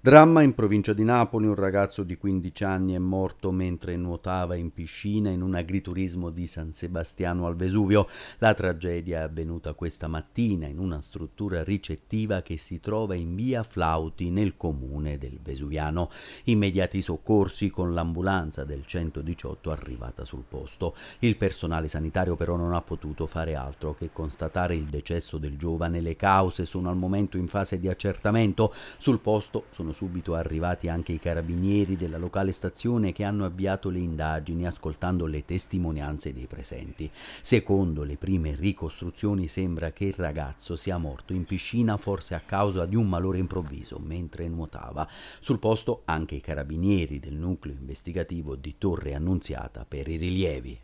Dramma in provincia di Napoli, un ragazzo di 15 anni è morto mentre nuotava in piscina in un agriturismo di San Sebastiano al Vesuvio. La tragedia è avvenuta questa mattina in una struttura ricettiva che si trova in via Flauti nel comune del Vesuviano. Immediati soccorsi con l'ambulanza del 118 arrivata sul posto. Il personale sanitario però non ha potuto fare altro che constatare il decesso del giovane. Le cause sono al momento in fase di accertamento. Sul posto sono sono subito arrivati anche i carabinieri della locale stazione che hanno avviato le indagini ascoltando le testimonianze dei presenti. Secondo le prime ricostruzioni sembra che il ragazzo sia morto in piscina forse a causa di un malore improvviso mentre nuotava. Sul posto anche i carabinieri del nucleo investigativo di Torre Annunziata per i rilievi.